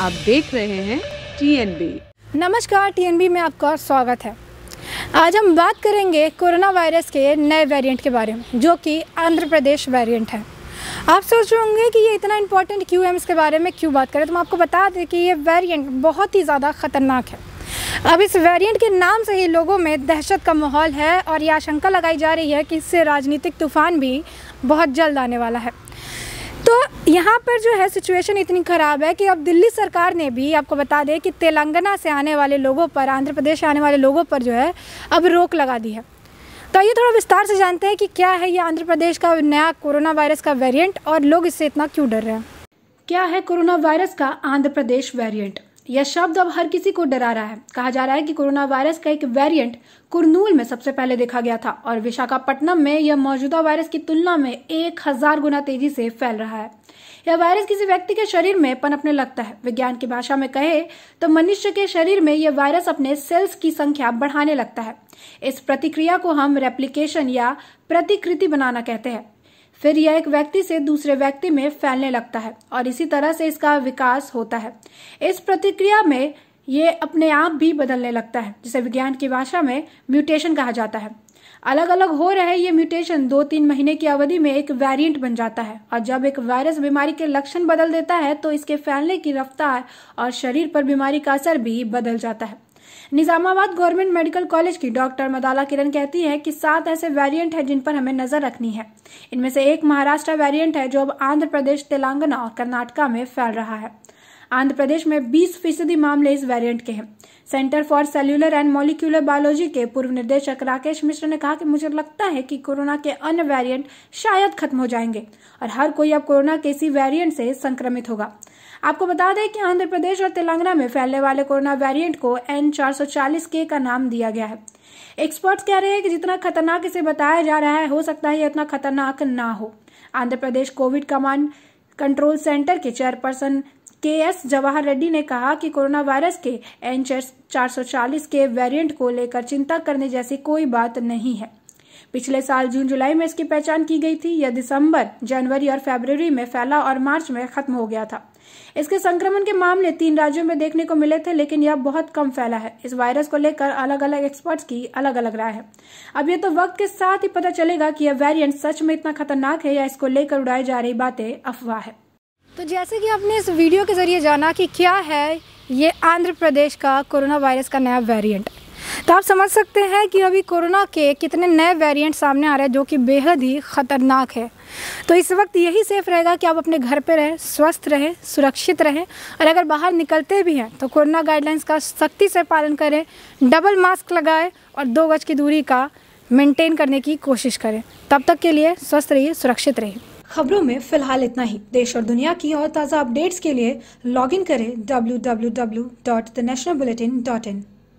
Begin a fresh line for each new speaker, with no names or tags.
आप देख रहे हैं टी नमस्कार टी में आपका स्वागत है आज हम बात करेंगे कोरोना वायरस के नए वेरिएंट के बारे में जो कि आंध्र प्रदेश वेरिएंट है आप सोच रहे होंगे कि ये इतना इंपॉर्टेंट क्यों है इसके बारे में क्यों बात करें तो मैं आपको बता दें कि ये वेरिएंट बहुत ही ज़्यादा ख़तरनाक है अब इस वेरिएंट के नाम से ही लोगों में दहशत का माहौल है और ये आशंका लगाई जा रही है कि इससे राजनीतिक तूफान भी बहुत जल्द आने वाला है तो यहाँ पर जो है सिचुएशन इतनी ख़राब है कि अब दिल्ली सरकार ने भी आपको बता दें कि तेलंगाना से आने वाले लोगों पर आंध्र प्रदेश से आने वाले लोगों पर जो है अब रोक लगा दी है तो आइए थोड़ा विस्तार से जानते हैं कि क्या है ये आंध्र प्रदेश का नया कोरोना वायरस का वेरिएंट और लोग इससे इतना क्यों डर रहे हैं क्या है कोरोना वायरस का आंध्र प्रदेश वेरिएंट यह शब्द अब हर किसी को डरा रहा है कहा जा रहा है कि कोरोना वायरस का एक वेरिएंट कुरनूल में सबसे पहले देखा गया था और विशाखापट्टनम में यह मौजूदा वायरस की तुलना में एक हजार गुना तेजी से फैल रहा है यह वायरस किसी व्यक्ति के शरीर में पनपने लगता है विज्ञान की भाषा में कहे तो मनुष्य के शरीर में यह वायरस अपने सेल्स की संख्या बढ़ाने लगता है इस प्रतिक्रिया को हम रेप्लीकेशन या प्रतिकृति बनाना कहते हैं फिर यह एक व्यक्ति से दूसरे व्यक्ति में फैलने लगता है और इसी तरह से इसका विकास होता है इस प्रतिक्रिया में ये अपने आप भी बदलने लगता है जिसे विज्ञान की भाषा में म्यूटेशन कहा जाता है अलग अलग हो रहे ये म्यूटेशन दो तीन महीने की अवधि में एक वेरिएंट बन जाता है और जब एक वायरस बीमारी के लक्षण बदल देता है तो इसके फैलने की रफ्तार और शरीर पर बीमारी का असर भी बदल जाता है निजामाबाद गवर्नमेंट मेडिकल कॉलेज की डॉक्टर मदाला किरण कहती है कि सात ऐसे वेरिएंट हैं जिन पर हमें नजर रखनी है इनमें से एक महाराष्ट्र वेरिएंट है जो अब आंध्र प्रदेश तेलंगाना और कर्नाटका में फैल रहा है आंध्र प्रदेश में बीस फीसदी मामले इस वेरिएंट के हैं centre for cellular and molecular biology के पूर्व निर्देशक राकेश मिश्र ने कहा कि मुझे लगता है कि कोरोना के अन्य वेरिएंट शायद खत्म हो जाएंगे और हर कोई अब कोरोना के इसी वेरियंट से संक्रमित होगा आपको बता दें कि आंध्र प्रदेश और तेलंगाना में फैलने वाले कोरोना वेरिएंट को एन के का नाम दिया गया है एक्सपर्ट्स कह रहे हैं कि जितना खतरनाक इसे बताया जा रहा है हो सकता है ये उतना खतरनाक ना हो Andhra Pradesh covid command control centre के chairperson K S Jawahar Reddy ने कहा कि कोरोना वायरस के एन चार के वेरिएंट को लेकर चिंता करने जैसी कोई बात नहीं है पिछले साल जून जुलाई में इसकी पहचान की गई थी यह दिसंबर जनवरी और फरवरी में फैला और मार्च में खत्म हो गया था इसके संक्रमण के मामले तीन राज्यों में देखने को मिले थे लेकिन यह बहुत कम फैला है इस वायरस को लेकर अलग अलग एक्सपर्ट्स की अलग अलग राय है अब यह तो वक्त के साथ ही पता चलेगा कि यह वेरिएंट सच में इतना खतरनाक है या इसको लेकर उड़ाई जा रही बातें अफवाह है तो जैसे कि आपने इस वीडियो के ज़रिए जाना कि क्या है ये आंध्र प्रदेश का कोरोना वायरस का नया वेरिएंट तो आप समझ सकते हैं कि अभी कोरोना के कितने नए वेरिएंट सामने आ रहे हैं जो कि बेहद ही ख़तरनाक है तो इस वक्त यही सेफ रहेगा कि आप अपने घर पर रहें स्वस्थ रहें सुरक्षित रहें और अगर बाहर निकलते भी हैं तो कोरोना गाइडलाइंस का सख्ती से पालन करें डबल मास्क लगाएं और दो गज की दूरी का मेंटेन करने की कोशिश करें तब तक के लिए स्वस्थ रहिए सुरक्षित रहिए खबरों में फिलहाल इतना ही देश और दुनिया की और ताज़ा अपडेट्स के लिए लॉगिन करें W W W dot the national bulletin dot in